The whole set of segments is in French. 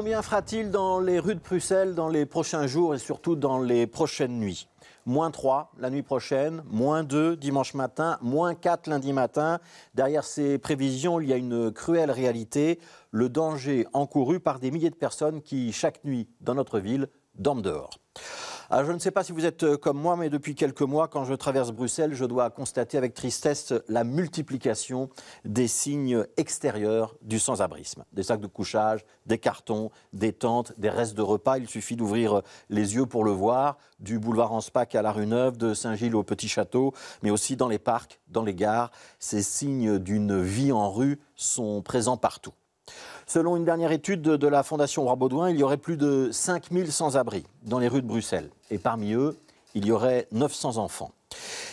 Combien fera-t-il dans les rues de Bruxelles dans les prochains jours et surtout dans les prochaines nuits Moins 3 la nuit prochaine, moins 2 dimanche matin, moins 4 lundi matin. Derrière ces prévisions, il y a une cruelle réalité, le danger encouru par des milliers de personnes qui, chaque nuit, dans notre ville, dorment dehors je ne sais pas si vous êtes euh, comme moi, mais depuis quelques mois, quand je traverse Bruxelles, je dois constater avec tristesse la multiplication des signes extérieurs du sans-abrisme. Des sacs de couchage, des cartons, des tentes, des restes de repas. Il suffit d'ouvrir euh, les yeux pour le voir, du boulevard Anspach à la rue Neuve, de Saint-Gilles au Petit Château, mais aussi dans les parcs, dans les gares. Ces signes d'une vie en rue sont présents partout. Selon une dernière étude de la Fondation Roi Baudouin, il y aurait plus de 5000 sans-abri dans les rues de Bruxelles. Et parmi eux, il y aurait 900 enfants.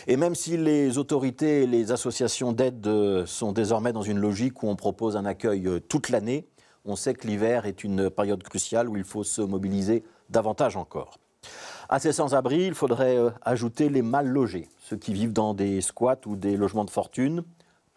Et même si les autorités et les associations d'aide euh, sont désormais dans une logique où on propose un accueil euh, toute l'année, on sait que l'hiver est une période cruciale où il faut se mobiliser davantage encore. À ces sans-abri, il faudrait euh, ajouter les mal logés, ceux qui vivent dans des squats ou des logements de fortune,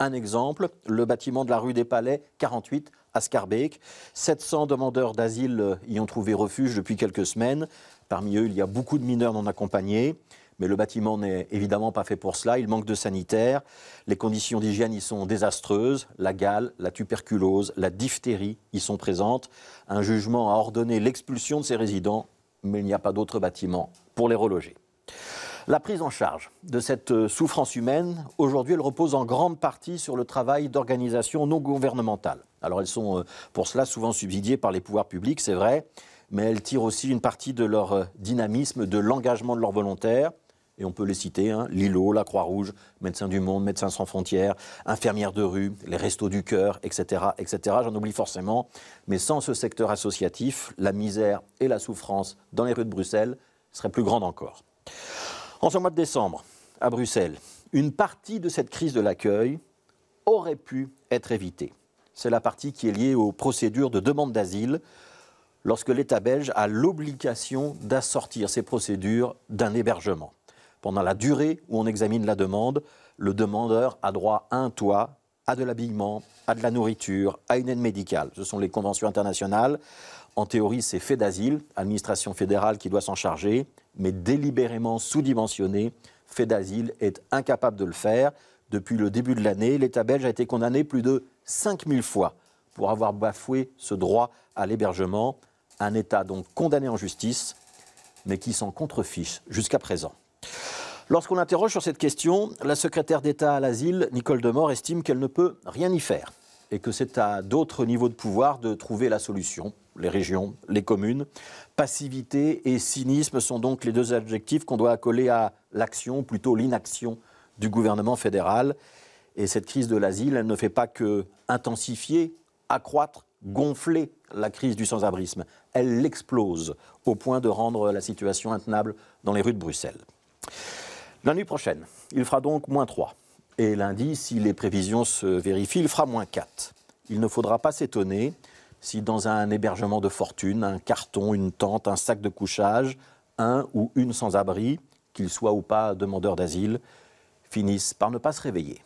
un exemple, le bâtiment de la rue des Palais 48 à Scarbeck. 700 demandeurs d'asile y ont trouvé refuge depuis quelques semaines. Parmi eux, il y a beaucoup de mineurs non accompagnés. Mais le bâtiment n'est évidemment pas fait pour cela. Il manque de sanitaires. Les conditions d'hygiène y sont désastreuses. La gale, la tuberculose, la diphtérie y sont présentes. Un jugement a ordonné l'expulsion de ces résidents, mais il n'y a pas d'autre bâtiment pour les reloger. La prise en charge de cette euh, souffrance humaine, aujourd'hui, elle repose en grande partie sur le travail d'organisations non gouvernementales. Alors elles sont euh, pour cela souvent subsidiées par les pouvoirs publics, c'est vrai, mais elles tirent aussi une partie de leur euh, dynamisme, de l'engagement de leurs volontaires. Et on peut les citer, hein, Lilo, la Croix-Rouge, Médecins du Monde, Médecins sans frontières, Infirmières de rue, les Restos du Cœur, etc. etc. J'en oublie forcément. Mais sans ce secteur associatif, la misère et la souffrance dans les rues de Bruxelles seraient plus grandes encore. En ce mois de décembre, à Bruxelles, une partie de cette crise de l'accueil aurait pu être évitée. C'est la partie qui est liée aux procédures de demande d'asile lorsque l'État belge a l'obligation d'assortir ces procédures d'un hébergement. Pendant la durée où on examine la demande, le demandeur a droit à un toit, à de l'habillement, à de la nourriture, à une aide médicale. Ce sont les conventions internationales. En théorie, c'est fait d'asile, administration fédérale qui doit s'en charger mais délibérément sous-dimensionné. Fait d'asile est incapable de le faire. Depuis le début de l'année, l'État belge a été condamné plus de 5000 fois pour avoir bafoué ce droit à l'hébergement. Un État donc condamné en justice, mais qui s'en contrefiche jusqu'à présent. Lorsqu'on interroge sur cette question, la secrétaire d'État à l'asile, Nicole Demort, estime qu'elle ne peut rien y faire et que c'est à d'autres niveaux de pouvoir de trouver la solution les régions, les communes. Passivité et cynisme sont donc les deux adjectifs qu'on doit accoler à l'action, plutôt l'inaction du gouvernement fédéral. Et cette crise de l'asile, elle ne fait pas que intensifier, accroître, gonfler la crise du sans-abrisme. Elle l'explose au point de rendre la situation intenable dans les rues de Bruxelles. La nuit prochaine, il fera donc moins 3. Et lundi, si les prévisions se vérifient, il fera moins 4. Il ne faudra pas s'étonner si dans un hébergement de fortune, un carton, une tente, un sac de couchage, un ou une sans-abri, qu'il soient ou pas demandeur d'asile, finissent par ne pas se réveiller.